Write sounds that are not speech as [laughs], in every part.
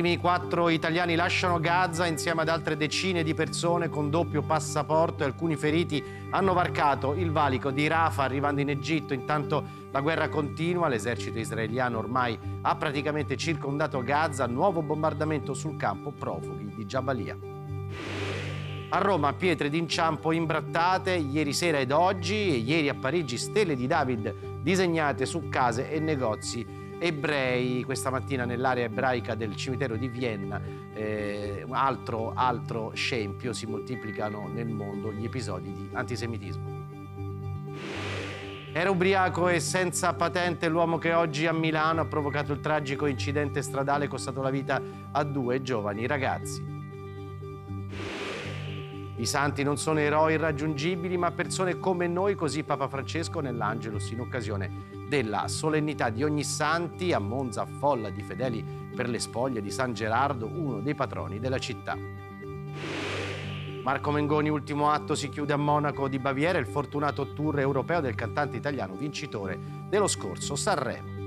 primi quattro italiani lasciano Gaza insieme ad altre decine di persone con doppio passaporto e alcuni feriti hanno varcato il valico di Rafah arrivando in Egitto. Intanto la guerra continua, l'esercito israeliano ormai ha praticamente circondato Gaza, nuovo bombardamento sul campo profughi di Jabalia. A Roma pietre d'inciampo imbrattate ieri sera ed oggi e ieri a Parigi stelle di David disegnate su case e negozi ebrei questa mattina nell'area ebraica del cimitero di Vienna, eh, altro, altro scempio, si moltiplicano nel mondo gli episodi di antisemitismo. Era ubriaco e senza patente l'uomo che oggi a Milano ha provocato il tragico incidente stradale costato la vita a due giovani ragazzi. I santi non sono eroi irraggiungibili, ma persone come noi, così Papa Francesco nell'Angelus in occasione della solennità di ogni santi a Monza folla di fedeli per le spoglie di San Gerardo, uno dei patroni della città. Marco Mengoni, ultimo atto, si chiude a Monaco di Baviera il fortunato tour europeo del cantante italiano vincitore dello scorso Sanremo.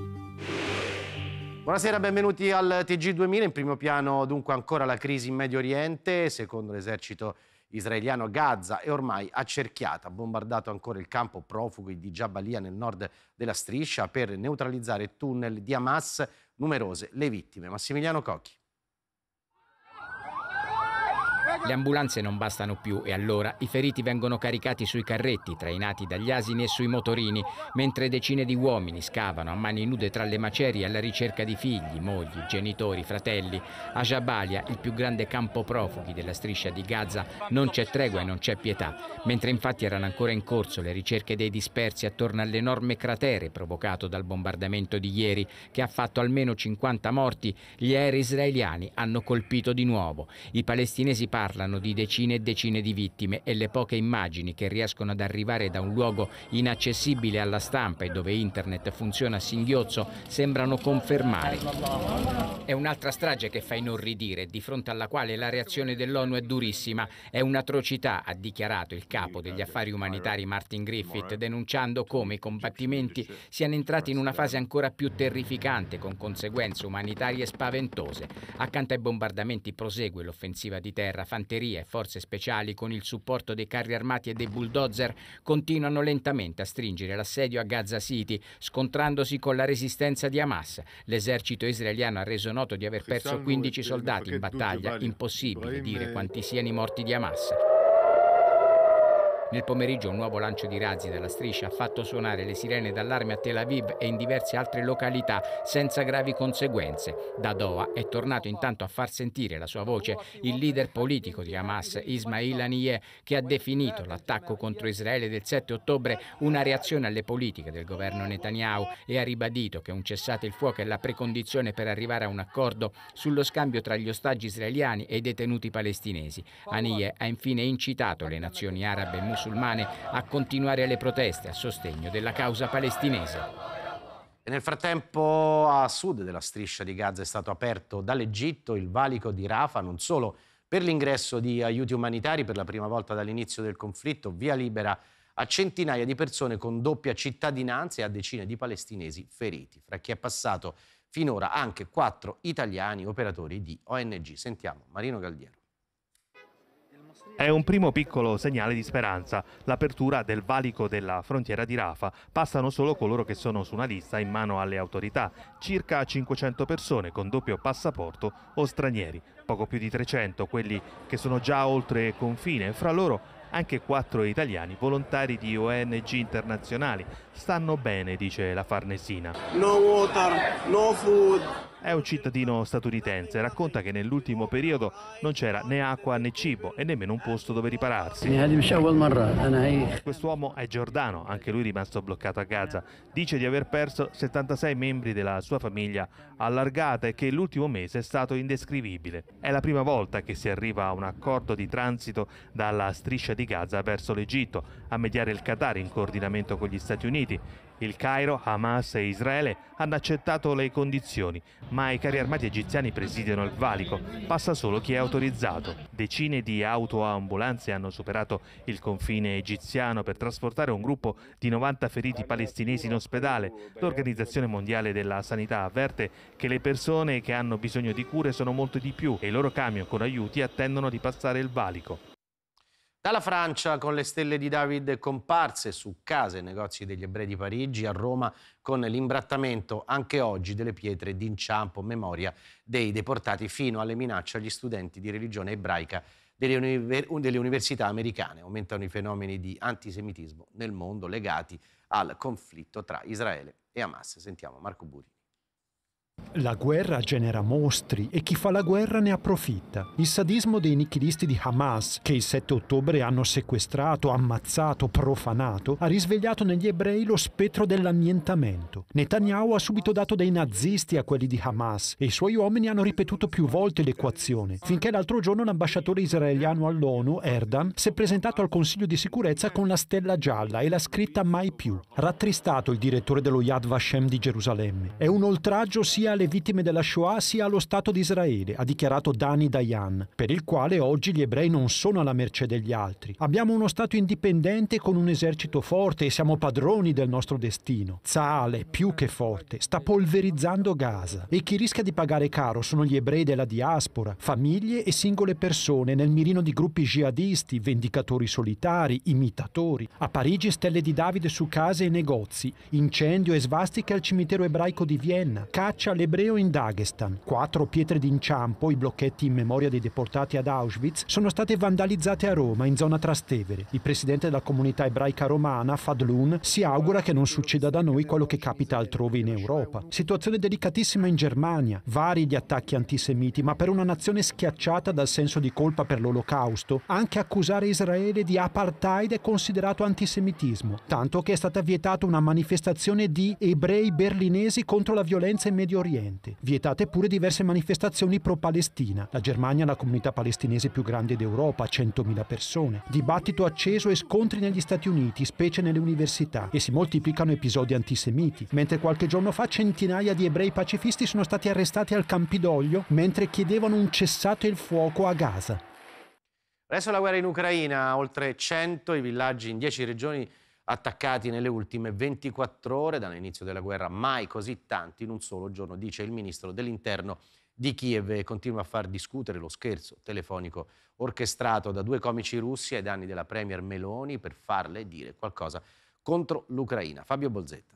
Buonasera, benvenuti al TG2000. In primo piano dunque ancora la crisi in Medio Oriente, secondo l'esercito israeliano a Gaza è ormai accerchiata, Ha bombardato ancora il campo profughi di Jabalia nel nord della striscia per neutralizzare tunnel di Hamas, numerose le vittime. Massimiliano Cocchi. Le ambulanze non bastano più e allora i feriti vengono caricati sui carretti, trainati dagli asini e sui motorini, mentre decine di uomini scavano a mani nude tra le macerie alla ricerca di figli, mogli, genitori, fratelli. A Jabalia, il più grande campo profughi della striscia di Gaza, non c'è tregua e non c'è pietà, mentre infatti erano ancora in corso le ricerche dei dispersi attorno all'enorme cratere provocato dal bombardamento di ieri, che ha fatto almeno 50 morti, gli aerei israeliani hanno colpito di nuovo. I palestinesi parlano parlano di decine e decine di vittime e le poche immagini che riescono ad arrivare da un luogo inaccessibile alla stampa e dove internet funziona a singhiozzo sembrano confermare. È un'altra strage che fa inorridire, di fronte alla quale la reazione dell'ONU è durissima. È un'atrocità, ha dichiarato il capo degli affari umanitari Martin Griffith, denunciando come i combattimenti siano entrati in una fase ancora più terrificante, con conseguenze umanitarie spaventose. Accanto ai bombardamenti prosegue l'offensiva di terra, fantastica infanteria e forze speciali, con il supporto dei carri armati e dei bulldozer, continuano lentamente a stringere l'assedio a Gaza City, scontrandosi con la resistenza di Hamas. L'esercito israeliano ha reso noto di aver perso 15 eh, soldati in battaglia, impossibile dire quanti siano i morti di Hamas. Nel pomeriggio un nuovo lancio di razzi dalla striscia ha fatto suonare le sirene d'allarme a Tel Aviv e in diverse altre località senza gravi conseguenze. Da Doha è tornato intanto a far sentire la sua voce il leader politico di Hamas, Ismail Haniyeh, che ha definito l'attacco contro Israele del 7 ottobre una reazione alle politiche del governo Netanyahu e ha ribadito che un cessate il fuoco è la precondizione per arrivare a un accordo sullo scambio tra gli ostaggi israeliani e i detenuti palestinesi. Haniyeh ha infine incitato le nazioni arabe e musulmane musulmane a continuare le proteste a sostegno della causa palestinese. nel frattempo a sud della striscia di Gaza è stato aperto dall'Egitto il valico di Rafa non solo per l'ingresso di aiuti umanitari per la prima volta dall'inizio del conflitto, via libera a centinaia di persone con doppia cittadinanza e a decine di palestinesi feriti, fra chi è passato finora anche quattro italiani operatori di ONG. Sentiamo Marino Galdiero. È un primo piccolo segnale di speranza. L'apertura del valico della frontiera di Rafa passano solo coloro che sono su una lista in mano alle autorità, circa 500 persone con doppio passaporto o stranieri, poco più di 300 quelli che sono già oltre confine, fra loro anche quattro italiani volontari di ONG internazionali. Stanno bene, dice la Farnesina. No water, no food è un cittadino statunitense. Racconta che nell'ultimo periodo non c'era né acqua né cibo e nemmeno un posto dove ripararsi. Eh, eh, Quest'uomo è giordano, anche lui rimasto bloccato a Gaza. Dice di aver perso 76 membri della sua famiglia allargata e che l'ultimo mese è stato indescrivibile. È la prima volta che si arriva a un accordo di transito dalla striscia di Gaza verso l'Egitto, a mediare il Qatar in coordinamento con gli Stati Uniti. Il Cairo, Hamas e Israele hanno accettato le condizioni, ma i carri armati egiziani presidiano il valico, passa solo chi è autorizzato. Decine di autoambulanze hanno superato il confine egiziano per trasportare un gruppo di 90 feriti palestinesi in ospedale. L'Organizzazione Mondiale della Sanità avverte che le persone che hanno bisogno di cure sono molto di più e i loro camion con aiuti attendono di passare il valico. Dalla Francia con le stelle di David comparse su case e negozi degli ebrei di Parigi a Roma con l'imbrattamento anche oggi delle pietre d'inciampo in memoria dei deportati fino alle minacce agli studenti di religione ebraica delle, univer delle università americane. Aumentano i fenomeni di antisemitismo nel mondo legati al conflitto tra Israele e Hamas. Sentiamo Marco Buri. La guerra genera mostri e chi fa la guerra ne approfitta. Il sadismo dei nichilisti di Hamas, che il 7 ottobre hanno sequestrato, ammazzato, profanato, ha risvegliato negli ebrei lo spettro dell'annientamento. Netanyahu ha subito dato dei nazisti a quelli di Hamas e i suoi uomini hanno ripetuto più volte l'equazione, finché l'altro giorno l'ambasciatore israeliano all'ONU, Erdan, si è presentato al Consiglio di sicurezza con la stella gialla e la scritta Mai più. Rattristato il direttore dello Yad Vashem di Gerusalemme. È un oltraggio sia sia alle vittime della Shoah sia allo Stato di Israele, ha dichiarato Dani Dayan, per il quale oggi gli ebrei non sono alla merce degli altri. Abbiamo uno Stato indipendente con un esercito forte e siamo padroni del nostro destino. Zaal è più che forte, sta polverizzando Gaza e chi rischia di pagare caro sono gli ebrei della diaspora, famiglie e singole persone nel mirino di gruppi jihadisti, vendicatori solitari, imitatori. A Parigi stelle di Davide su case e negozi, incendio e svastiche al cimitero ebraico di Vienna, caccia lascia l'ebreo in Dagestan. Quattro pietre d'inciampo, i blocchetti in memoria dei deportati ad Auschwitz, sono state vandalizzate a Roma, in zona Trastevere. Il presidente della comunità ebraica romana, Fadlun, si augura che non succeda da noi quello che capita altrove in Europa. Situazione delicatissima in Germania, vari gli attacchi antisemiti, ma per una nazione schiacciata dal senso di colpa per l'olocausto, anche accusare Israele di apartheid è considerato antisemitismo, tanto che è stata vietata una manifestazione di ebrei berlinesi contro la violenza in Medio Oriente. Vietate pure diverse manifestazioni pro-Palestina. La Germania è la comunità palestinese più grande d'Europa, 100.000 persone. Dibattito acceso e scontri negli Stati Uniti, specie nelle università, e si moltiplicano episodi antisemiti, mentre qualche giorno fa centinaia di ebrei pacifisti sono stati arrestati al Campidoglio mentre chiedevano un cessate il fuoco a Gaza. Adesso la guerra in Ucraina, oltre 100 i villaggi in 10 regioni attaccati nelle ultime 24 ore dall'inizio della guerra, mai così tanti in un solo giorno, dice il ministro dell'interno di Kiev e continua a far discutere lo scherzo telefonico orchestrato da due comici russi ai danni della Premier Meloni per farle dire qualcosa contro l'Ucraina. Fabio Bolzetta.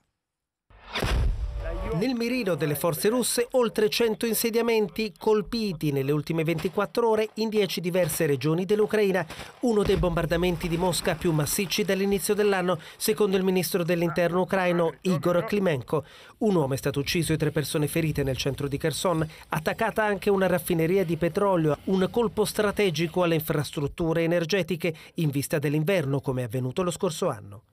Nel mirino delle forze russe oltre 100 insediamenti colpiti nelle ultime 24 ore in 10 diverse regioni dell'Ucraina, uno dei bombardamenti di Mosca più massicci dall'inizio dell'anno, secondo il ministro dell'interno ucraino Igor Klimenko. Un uomo è stato ucciso e tre persone ferite nel centro di Kherson, attaccata anche una raffineria di petrolio, un colpo strategico alle infrastrutture energetiche in vista dell'inverno come è avvenuto lo scorso anno.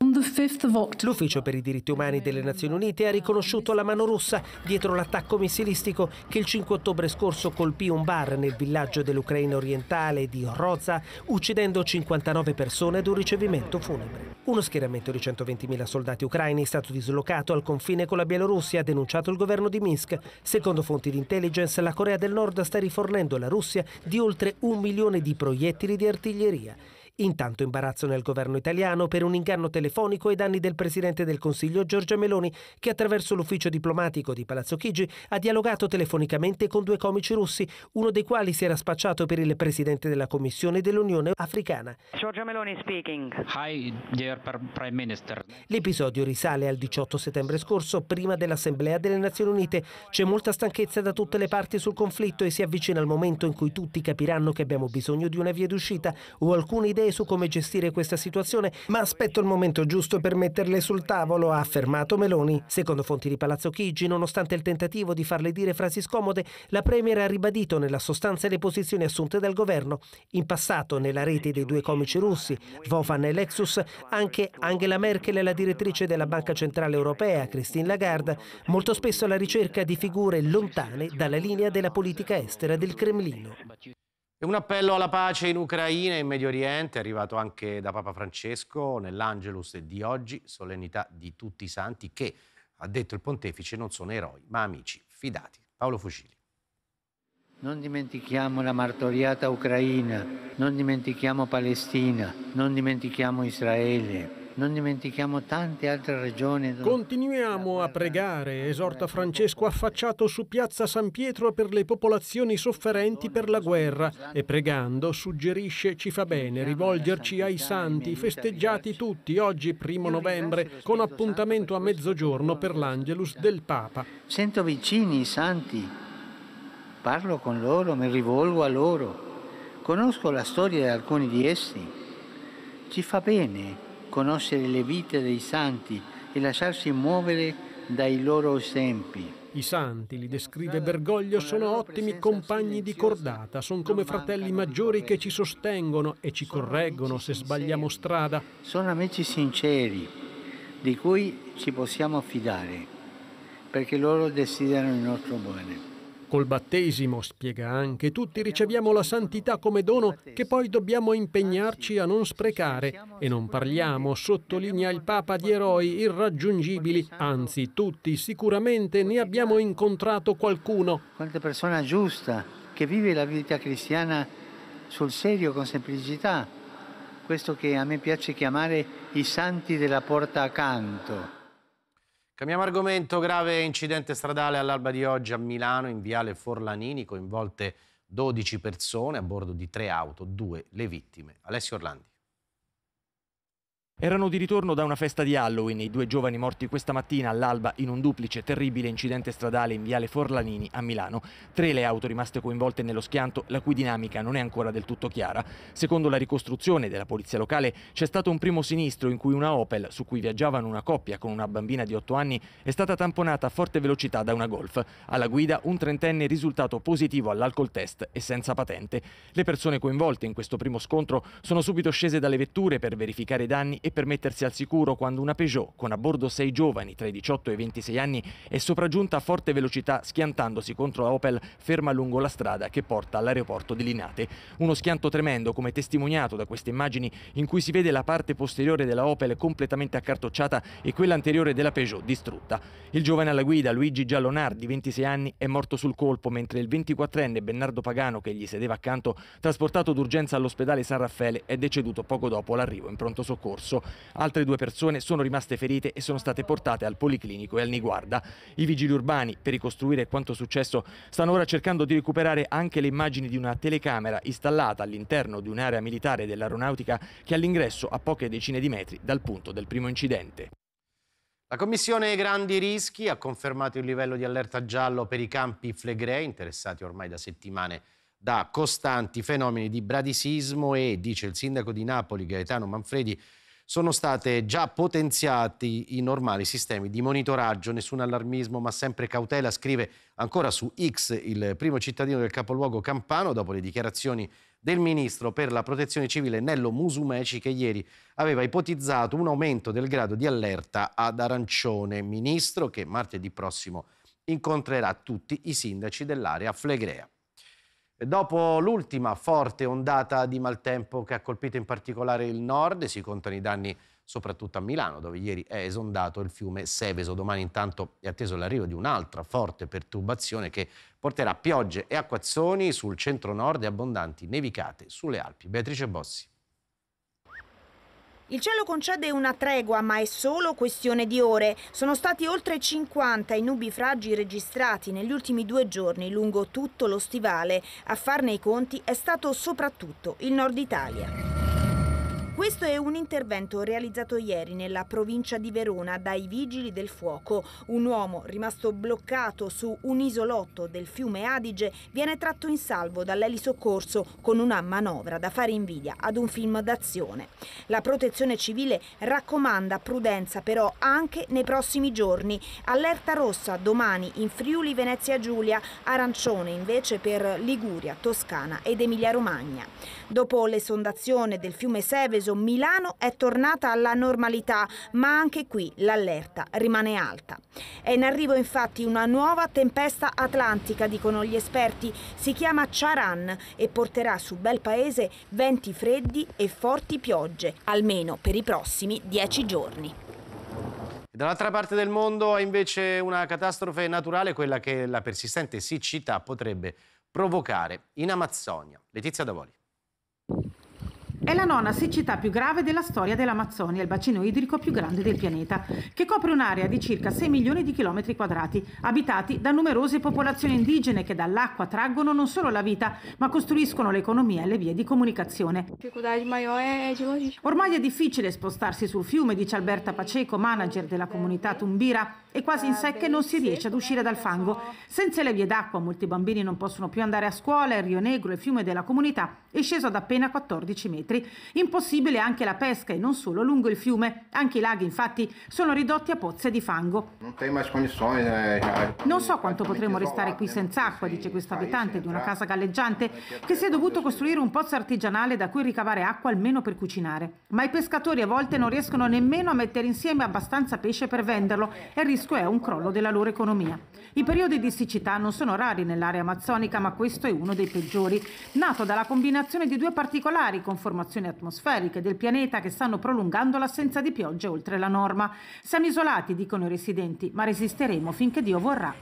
L'Ufficio per i diritti umani delle Nazioni Unite ha riconosciuto la mano russa dietro l'attacco missilistico che il 5 ottobre scorso colpì un bar nel villaggio dell'Ucraina orientale di Roza, uccidendo 59 persone ad un ricevimento funebre. Uno schieramento di 120.000 soldati ucraini è stato dislocato al confine con la Bielorussia, ha denunciato il governo di Minsk. Secondo fonti di intelligence, la Corea del Nord sta rifornendo la Russia di oltre un milione di proiettili di artiglieria. Intanto imbarazzo nel governo italiano per un inganno telefonico ai danni del Presidente del Consiglio Giorgia Meloni che attraverso l'ufficio diplomatico di Palazzo Chigi ha dialogato telefonicamente con due comici russi, uno dei quali si era spacciato per il Presidente della Commissione dell'Unione Africana. Giorgia Meloni speaking. Hi dear Prime Minister. L'episodio risale al 18 settembre scorso, prima dell'Assemblea delle Nazioni Unite. C'è molta stanchezza da tutte le parti sul conflitto e si avvicina il momento in cui tutti capiranno che abbiamo bisogno di una via d'uscita o alcune idee idee su come gestire questa situazione, ma aspetto il momento giusto per metterle sul tavolo, ha affermato Meloni. Secondo fonti di Palazzo Chigi, nonostante il tentativo di farle dire frasi scomode, la Premier ha ribadito nella sostanza le posizioni assunte dal governo. In passato, nella rete dei due comici russi, Vovan e Lexus, anche Angela Merkel e la direttrice della Banca Centrale Europea, Christine Lagarde, molto spesso alla ricerca di figure lontane dalla linea della politica estera del Cremlino. E un appello alla pace in Ucraina e in Medio Oriente è arrivato anche da Papa Francesco nell'Angelus di oggi, solennità di tutti i santi che, ha detto il pontefice, non sono eroi, ma amici, fidati. Paolo Fucili. Non dimentichiamo la martoriata Ucraina, non dimentichiamo Palestina, non dimentichiamo Israele, non dimentichiamo tante altre regioni. Dove... Continuiamo a pregare, esorta Francesco affacciato su piazza San Pietro per le popolazioni sofferenti per la guerra e pregando suggerisce ci fa bene rivolgerci ai santi festeggiati tutti oggi primo novembre con appuntamento a mezzogiorno per l'Angelus del Papa. Sento vicini i santi, parlo con loro, mi rivolgo a loro, conosco la storia di alcuni di essi, ci fa bene conoscere le vite dei santi e lasciarsi muovere dai loro esempi. I santi, li descrive Bergoglio, sono ottimi compagni di cordata, sono come fratelli maggiori che ci sostengono e ci correggono se sbagliamo strada. Sono amici sinceri di cui ci possiamo fidare perché loro desiderano il nostro bene. Col battesimo, spiega anche, tutti riceviamo la santità come dono che poi dobbiamo impegnarci a non sprecare e non parliamo, sottolinea il Papa, di eroi irraggiungibili, anzi tutti sicuramente ne abbiamo incontrato qualcuno. Quante persona giusta che vive la vita cristiana sul serio, con semplicità, questo che a me piace chiamare i santi della porta accanto Cambiamo argomento, grave incidente stradale all'alba di oggi a Milano in Viale Forlanini, coinvolte 12 persone a bordo di tre auto, due le vittime. Alessio Orlandi. Erano di ritorno da una festa di Halloween i due giovani morti questa mattina all'alba in un duplice terribile incidente stradale in viale Forlanini a Milano. Tre le auto rimaste coinvolte nello schianto, la cui dinamica non è ancora del tutto chiara. Secondo la ricostruzione della polizia locale c'è stato un primo sinistro in cui una Opel, su cui viaggiavano una coppia con una bambina di 8 anni, è stata tamponata a forte velocità da una Golf. Alla guida un trentenne risultato positivo all'alcol test e senza patente. Le persone coinvolte in questo primo scontro sono subito scese dalle vetture per verificare i danni e per mettersi al sicuro quando una Peugeot, con a bordo sei giovani tra i 18 e i 26 anni, è sopraggiunta a forte velocità schiantandosi contro la Opel ferma lungo la strada che porta all'aeroporto di Linate. Uno schianto tremendo, come testimoniato da queste immagini, in cui si vede la parte posteriore della Opel completamente accartocciata e quella anteriore della Peugeot distrutta. Il giovane alla guida, Luigi Giallonardi, 26 anni, è morto sul colpo, mentre il 24enne Bernardo Pagano, che gli sedeva accanto, trasportato d'urgenza all'ospedale San Raffaele, è deceduto poco dopo l'arrivo in pronto soccorso soccorso. Altre due persone sono rimaste ferite e sono state portate al Policlinico e al Niguarda. I vigili urbani, per ricostruire quanto successo, stanno ora cercando di recuperare anche le immagini di una telecamera installata all'interno di un'area militare dell'aeronautica che all'ingresso a poche decine di metri dal punto del primo incidente. La Commissione Grandi Rischi ha confermato il livello di allerta giallo per i campi Flegrei, interessati ormai da settimane da costanti fenomeni di bradisismo e, dice il sindaco di Napoli Gaetano Manfredi, sono state già potenziati i normali sistemi di monitoraggio, nessun allarmismo ma sempre cautela, scrive ancora su X il primo cittadino del capoluogo campano dopo le dichiarazioni del ministro per la protezione civile Nello Musumeci che ieri aveva ipotizzato un aumento del grado di allerta ad arancione, ministro che martedì prossimo incontrerà tutti i sindaci dell'area flegrea. Dopo l'ultima forte ondata di maltempo che ha colpito in particolare il nord, si contano i danni soprattutto a Milano, dove ieri è esondato il fiume Seveso. Domani intanto è atteso l'arrivo di un'altra forte perturbazione che porterà piogge e acquazzoni sul centro-nord e abbondanti nevicate sulle Alpi. Beatrice Bossi. Il cielo concede una tregua, ma è solo questione di ore. Sono stati oltre 50 i nubifragi registrati negli ultimi due giorni lungo tutto lo stivale. A farne i conti è stato soprattutto il nord Italia. Questo è un intervento realizzato ieri nella provincia di Verona dai Vigili del Fuoco. Un uomo rimasto bloccato su un isolotto del fiume Adige viene tratto in salvo dall'elisoccorso con una manovra da fare invidia ad un film d'azione. La protezione civile raccomanda prudenza però anche nei prossimi giorni. Allerta rossa domani in Friuli Venezia Giulia, arancione invece per Liguria, Toscana ed Emilia Romagna. Dopo l'esondazione del fiume Seveso sospeso, Milano è tornata alla normalità, ma anche qui l'allerta rimane alta. È in arrivo infatti una nuova tempesta atlantica, dicono gli esperti, si chiama Charan e porterà su bel paese venti freddi e forti piogge, almeno per i prossimi dieci giorni. Dall'altra parte del mondo è invece una catastrofe naturale quella che la persistente siccità potrebbe provocare in Amazzonia. Letizia Davoli. È la nona siccità più grave della storia dell'Amazzonia, il bacino idrico più grande del pianeta, che copre un'area di circa 6 milioni di chilometri quadrati, abitati da numerose popolazioni indigene che dall'acqua traggono non solo la vita, ma costruiscono l'economia e le vie di comunicazione. Ormai è difficile spostarsi sul fiume, dice Alberta Paceco, manager della comunità Tumbira, e quasi in secche non si riesce ad uscire dal fango. Senza le vie d'acqua molti bambini non possono più andare a scuola, il Rio Negro, il fiume della comunità, è sceso ad appena 14 metri metri. Impossibile anche la pesca e non solo lungo il fiume. Anche i laghi infatti sono ridotti a pozze di fango. Non eh, cioè, so quanto potremo restare qui senza acqua, dice questo abitante di una casa galleggiante, che si è dovuto costruire un pozzo artigianale da cui ricavare acqua almeno per cucinare. Ma i pescatori a volte non riescono nemmeno a mettere insieme abbastanza pesce per venderlo e il rischio è un crollo della loro economia. I periodi di siccità non sono rari nell'area amazzonica, ma questo è uno dei peggiori, nato dalla combinazione di due particolari con formazione formazioni atmosferiche del pianeta che stanno prolungando l'assenza di piogge oltre la norma. Siamo isolati, dicono i residenti, ma resisteremo finché Dio vorrà.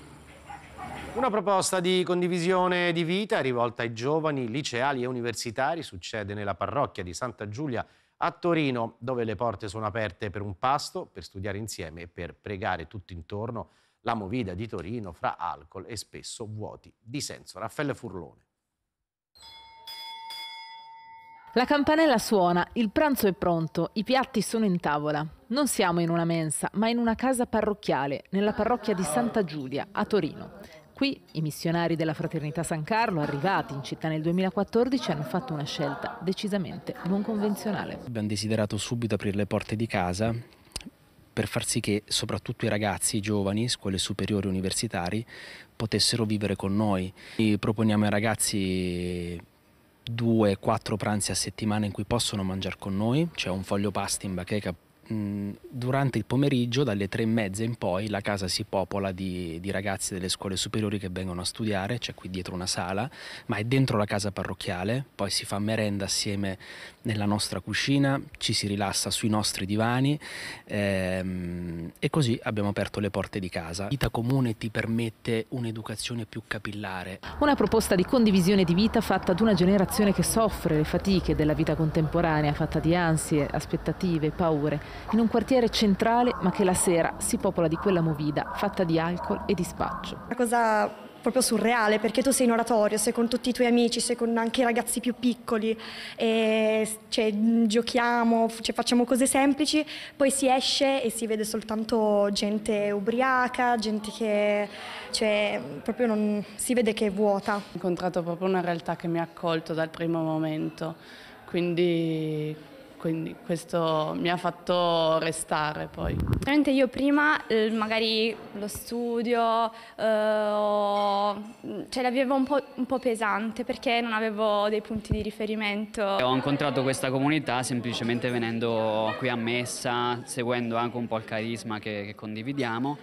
Una proposta di condivisione di vita rivolta ai giovani liceali e universitari succede nella parrocchia di Santa Giulia a Torino, dove le porte sono aperte per un pasto, per studiare insieme e per pregare tutto intorno la movida di Torino fra alcol e spesso vuoti di senso. Raffaele Furlone. La campanella suona, il pranzo è pronto, i piatti sono in tavola. Non siamo in una mensa, ma in una casa parrocchiale, nella parrocchia di Santa Giulia, a Torino. Qui i missionari della Fraternità San Carlo, arrivati in città nel 2014, hanno fatto una scelta decisamente non convenzionale. Abbiamo desiderato subito aprire le porte di casa per far sì che soprattutto i ragazzi, i giovani, scuole superiori universitari, potessero vivere con noi. E proponiamo ai ragazzi due, quattro pranzi a settimana in cui possono mangiare con noi, c'è un foglio pasta in bacheca durante il pomeriggio, dalle tre e mezza in poi, la casa si popola di, di, ragazzi delle scuole superiori che vengono a studiare, c'è qui dietro una sala, ma è dentro la casa parrocchiale, poi si fa merenda assieme nella nostra cucina, ci si rilassa sui nostri divani ehm, e così abbiamo aperto le porte di casa. vita comune ti permette un'educazione più capillare. Una proposta di condivisione di vita fatta ad una generazione che soffre le fatiche della vita contemporanea, fatta di ansie, aspettative, paure in un quartiere centrale ma che la sera si popola di quella movida fatta di alcol e di spaccio. Una cosa proprio surreale perché tu sei in oratorio, sei con tutti i tuoi amici, sei con anche i ragazzi più piccoli, e, cioè, giochiamo, cioè, facciamo cose semplici, poi si esce e si vede soltanto gente ubriaca, gente che cioè, proprio non, si vede che è vuota. Ho incontrato proprio una realtà che mi ha accolto dal primo momento, quindi quindi questo mi ha fatto restare poi. Veramente io prima eh, magari lo studio eh, mm, ce cioè l'avevo un, un po' pesante perché non avevo dei punti di riferimento. Ho incontrato questa comunità semplicemente venendo qui a messa, seguendo anche un po' il carisma che, che condividiamo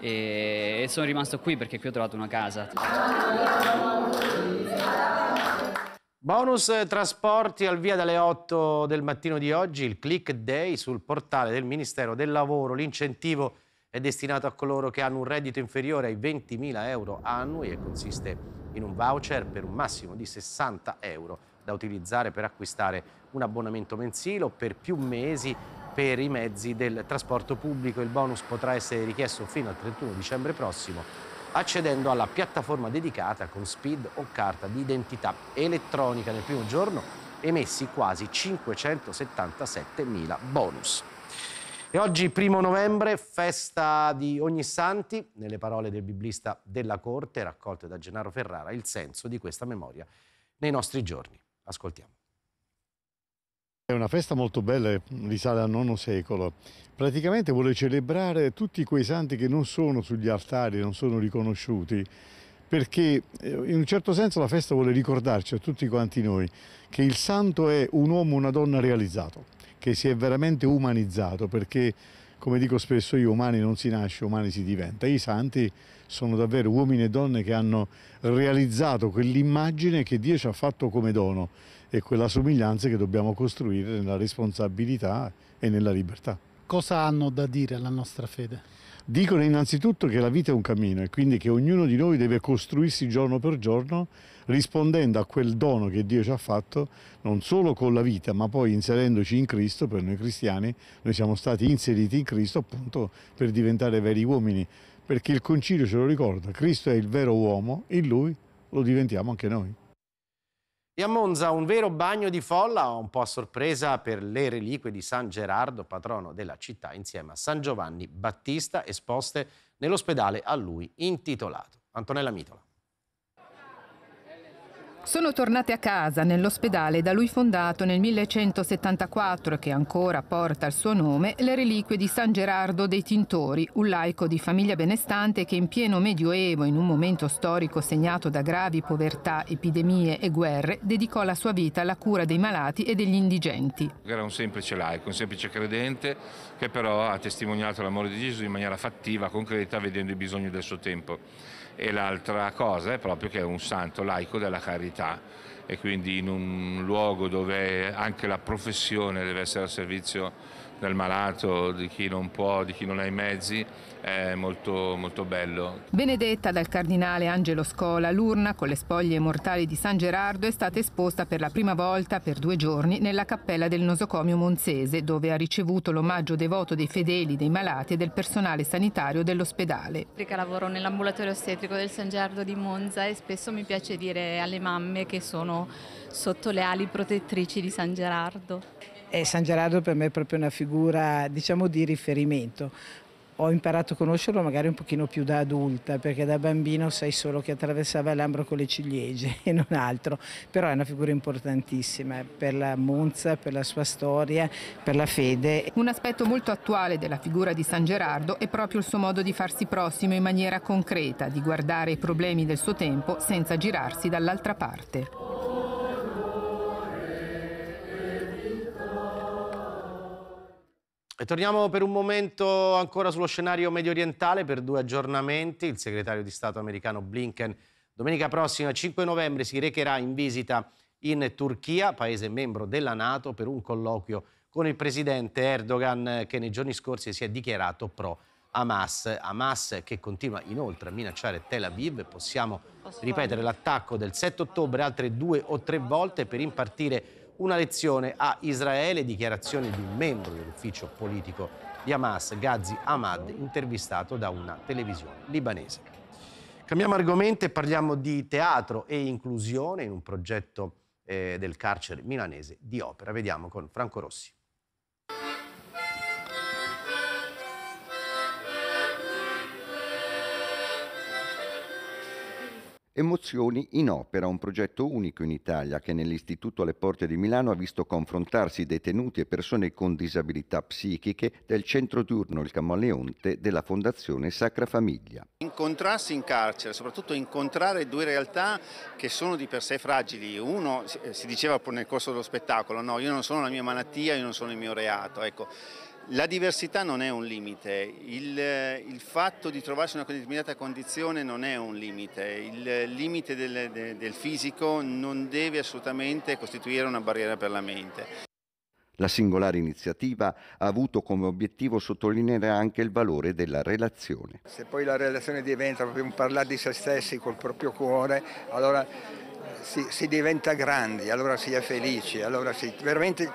e, e sono rimasto qui perché qui ho trovato una casa. Bonus eh, trasporti al via dalle 8 del mattino di oggi, il click day sul portale del Ministero del Lavoro. L'incentivo è destinato a coloro che hanno un reddito inferiore ai 20.000 euro annui e consiste in un voucher per un massimo di 60 euro da utilizzare per acquistare un abbonamento mensile o per più mesi per i mezzi del trasporto pubblico. Il bonus potrà essere richiesto fino al 31 dicembre prossimo accedendo alla piattaforma dedicata con SPID o carta di identità elettronica nel primo giorno emessi quasi 577.000 bonus. E oggi, primo novembre, festa di ogni santi, nelle parole del biblista della corte, raccolte da Gennaro Ferrara, il senso di questa memoria nei nostri giorni. Ascoltiamo. È una festa molto bella, risale al IX secolo. Praticamente vuole celebrare tutti quei santi che non sono sugli altari, non sono riconosciuti, perché eh, in un certo senso la festa vuole ricordarci a tutti quanti noi che il santo è un uomo, una donna realizzato, che si è veramente umanizzato, perché come dico spesso io, umani non si nasce, umani si diventa. I santi sono davvero uomini e donne che hanno realizzato quell'immagine che Dio ci ha fatto come dono e quella somiglianza che dobbiamo costruire nella responsabilità e nella libertà. Cosa hanno da dire alla nostra fede? Dicono innanzitutto che la vita è un cammino e quindi che ognuno di noi deve costruirsi giorno per giorno rispondendo a quel dono che Dio ci ha fatto non solo con la vita ma poi inserendoci in Cristo, per noi cristiani noi siamo stati inseriti in Cristo appunto per diventare veri uomini perché il concilio ce lo ricorda, Cristo è il vero uomo, in lui lo diventiamo anche noi. E a Monza un vero bagno di folla, un po' a sorpresa per le reliquie di San Gerardo, patrono della città, insieme a San Giovanni Battista, esposte nell'ospedale a lui intitolato. Antonella Mitola. Sono tornate a casa nell'ospedale da lui fondato nel 1174 che ancora porta il suo nome le reliquie di San Gerardo dei Tintori, un laico di famiglia benestante che in pieno medioevo, in un momento storico segnato da gravi povertà, epidemie e guerre, dedicò la sua vita alla cura dei malati e degli indigenti. Era un semplice laico, un semplice credente che però ha testimoniato l'amore di Gesù in maniera fattiva, concreta, vedendo i bisogni del suo tempo e l'altra cosa è proprio che è un santo laico della carità e quindi in un luogo dove anche la professione deve essere al servizio del malato, di chi non può, di chi non ha i mezzi, è molto, molto bello. Benedetta dal cardinale Angelo Scola, l'urna con le spoglie mortali di San Gerardo è stata esposta per la prima volta per due giorni nella cappella del nosocomio Monzese, dove ha ricevuto l'omaggio devoto dei fedeli, dei malati e del personale sanitario dell'ospedale. Lavoro nell'ambulatorio ostetrico del San Gerardo di Monza e spesso mi piace dire alle mamme che sono sotto le ali protettrici di San Gerardo e San Gerardo per me è proprio una figura diciamo, di riferimento ho imparato a conoscerlo magari un pochino più da adulta, perché da bambino sai solo che attraversava l'ambro con le ciliegie [laughs] e non altro, però è una figura importantissima per la Monza, per la sua storia, per la fede. Un aspetto molto attuale della figura di San Gerardo è proprio il suo modo di farsi prossimo in maniera concreta, di guardare i problemi del suo tempo senza girarsi dall'altra parte. E torniamo per un momento ancora sullo scenario medio orientale per due aggiornamenti. Il segretario di Stato americano Blinken domenica prossima 5 novembre si recherà in visita in Turchia, paese membro della Nato, per un colloquio con il presidente Erdogan che nei giorni scorsi si è dichiarato pro Hamas. Hamas che continua inoltre a minacciare Tel Aviv. Possiamo ripetere l'attacco del 7 ottobre altre due o tre volte per impartire una lezione a Israele, dichiarazione di un membro dell'ufficio politico di Hamas, Ghazi Ahmad, intervistato da una televisione libanese. Cambiamo argomento e parliamo di teatro e inclusione in un progetto eh, del carcere milanese di opera. Vediamo con Franco Rossi. Emozioni in opera, un progetto unico in Italia che nell'Istituto alle Porte di Milano ha visto confrontarsi detenuti e persone con disabilità psichiche del centro diurno Il Camaleonte della Fondazione Sacra Famiglia. Incontrarsi in carcere, soprattutto incontrare due realtà che sono di per sé fragili. Uno si eh, diceva nel corso dello spettacolo, no, io non sono la mia malattia, io non sono il mio reato. Ecco, la diversità non è un limite, il, il, fatto di trovarsi in una determinata condizione non è un limite, il limite del, del fisico non deve assolutamente costituire una barriera per la mente. La singolare iniziativa ha avuto come obiettivo sottolineare anche il valore della relazione. Se poi la relazione diventa proprio un parlare di se stessi col proprio cuore, allora si, si, diventa grandi, allora si è felici, allora si, veramente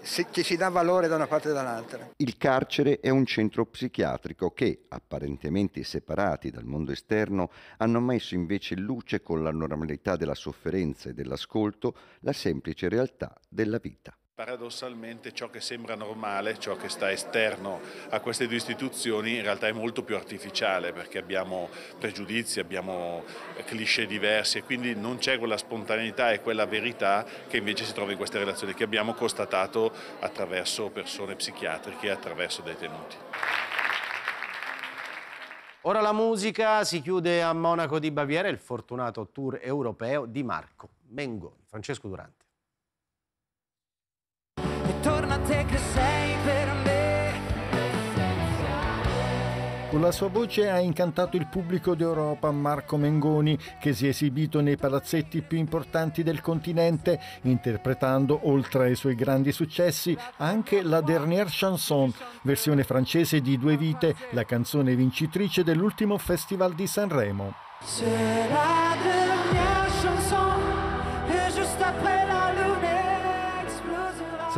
si, ci si dà valore da una parte e dall'altra. Il carcere è un centro psichiatrico che, apparentemente separati dal mondo esterno, hanno messo invece in luce con la normalità della sofferenza e dell'ascolto la semplice realtà della vita. Paradossalmente ciò che sembra normale, ciò che sta esterno a queste due istituzioni in realtà è molto più artificiale perché abbiamo pregiudizi, abbiamo eh, cliché diversi e quindi non c'è quella spontaneità e quella verità che invece si trova in queste relazioni che abbiamo constatato attraverso persone psichiatriche e attraverso detenuti. Ora la musica si chiude a Monaco di Baviera il fortunato tour europeo di Marco Mengoni. Francesco Durante te che sei per me. Con la sua voce ha incantato il pubblico d'Europa Marco Mengoni, che si è esibito nei palazzetti più importanti del continente, interpretando, oltre ai suoi grandi successi, anche la Dernière Chanson, versione francese di Due Vite, la canzone vincitrice dell'ultimo Festival di Sanremo.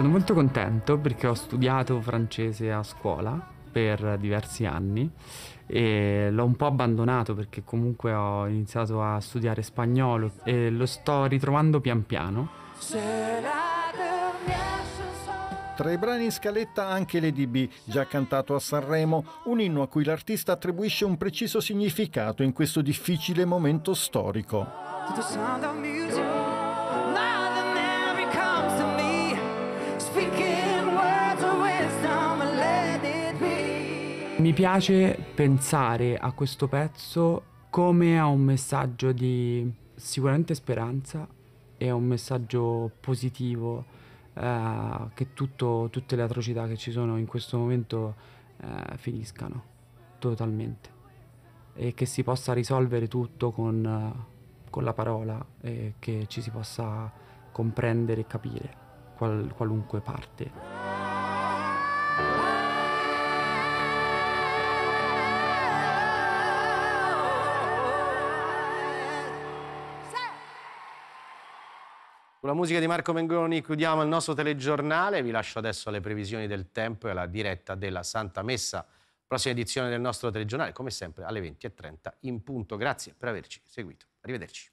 Sono molto contento perché ho studiato francese a scuola per diversi anni e l'ho un po' abbandonato perché comunque ho iniziato a studiare spagnolo e lo sto ritrovando pian piano. Tra i brani in scaletta anche Lady già cantato a Sanremo, un inno a cui l'artista attribuisce un preciso significato in questo difficile momento storico. Mi piace pensare a questo pezzo come a un messaggio di sicuramente speranza e un messaggio positivo eh, che tutto, tutte le atrocità che ci sono in questo momento eh, finiscano totalmente e che si possa risolvere tutto con, eh, con, la parola e che ci si possa comprendere e capire qual, qualunque parte. la musica di Marco Mengoni chiudiamo il nostro telegiornale. Vi lascio adesso alle previsioni del tempo e alla diretta della Santa Messa. Prossima edizione del nostro telegiornale, come sempre, alle 20.30 in punto. Grazie per averci seguito. Arrivederci.